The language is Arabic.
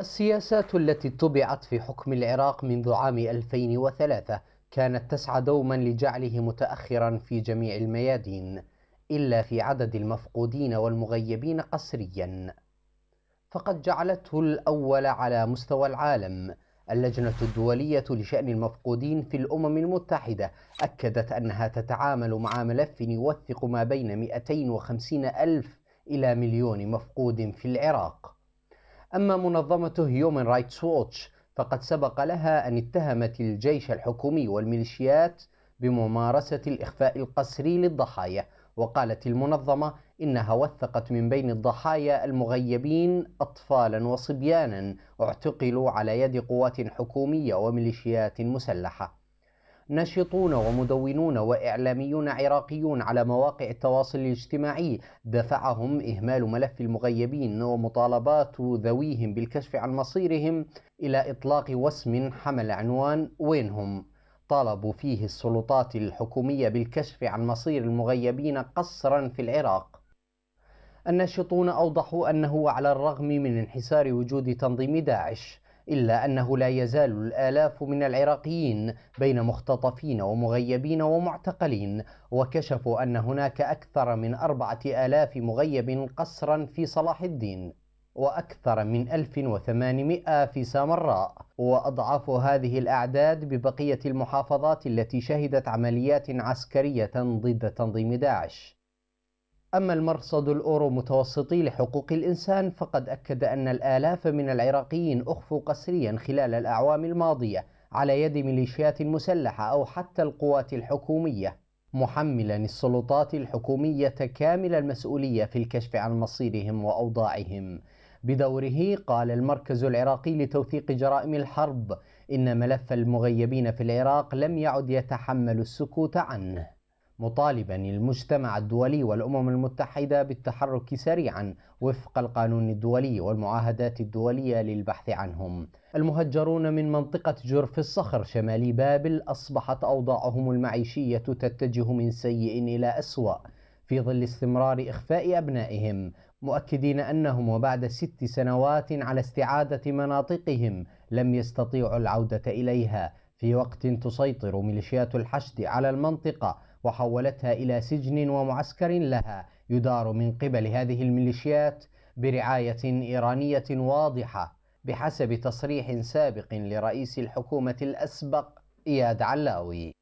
السياسات التي طبعت في حكم العراق منذ عام 2003 كانت تسعى دوما لجعله متأخرا في جميع الميادين إلا في عدد المفقودين والمغيبين قسريا فقد جعلته الأول على مستوى العالم اللجنة الدولية لشأن المفقودين في الأمم المتحدة أكدت أنها تتعامل مع ملف يوثق ما بين 250 ألف إلى مليون مفقود في العراق أما منظمة هيومن رايتس ووتش فقد سبق لها أن اتهمت الجيش الحكومي والميليشيات بممارسة الإخفاء القسري للضحايا وقالت المنظمة إنها وثقت من بين الضحايا المغيبين أطفالا وصبيانا اعتقلوا على يد قوات حكومية وميليشيات مسلحة ناشطون ومدونون وإعلاميون عراقيون على مواقع التواصل الاجتماعي دفعهم إهمال ملف المغيبين ومطالبات ذويهم بالكشف عن مصيرهم إلى إطلاق وسم حمل عنوان وينهم طالبوا فيه السلطات الحكومية بالكشف عن مصير المغيبين قصرا في العراق الناشطون أوضحوا أنه على الرغم من انحسار وجود تنظيم داعش إلا أنه لا يزال الآلاف من العراقيين بين مختطفين ومغيبين ومعتقلين وكشفوا أن هناك أكثر من أربعة آلاف مغيب قسرا في صلاح الدين وأكثر من 1800 في سامراء وأضعف هذه الأعداد ببقية المحافظات التي شهدت عمليات عسكرية ضد تنظيم داعش أما المرصد الأورو متوسطي لحقوق الإنسان فقد أكد أن الآلاف من العراقيين أخفوا قسريا خلال الأعوام الماضية على يد ميليشيات مسلحة أو حتى القوات الحكومية محملا السلطات الحكومية كامل المسؤولية في الكشف عن مصيرهم وأوضاعهم بدوره قال المركز العراقي لتوثيق جرائم الحرب إن ملف المغيبين في العراق لم يعد يتحمل السكوت عنه مطالبا المجتمع الدولي والأمم المتحدة بالتحرك سريعا وفق القانون الدولي والمعاهدات الدولية للبحث عنهم المهجرون من منطقة جرف الصخر شمال بابل أصبحت أوضاعهم المعيشية تتجه من سيء إلى أسوأ في ظل استمرار إخفاء أبنائهم مؤكدين أنهم وبعد ست سنوات على استعادة مناطقهم لم يستطيعوا العودة إليها في وقت تسيطر ميليشيات الحشد على المنطقة وحولتها إلى سجن ومعسكر لها يدار من قبل هذه الميليشيات برعاية إيرانية واضحة بحسب تصريح سابق لرئيس الحكومة الأسبق إياد علاوي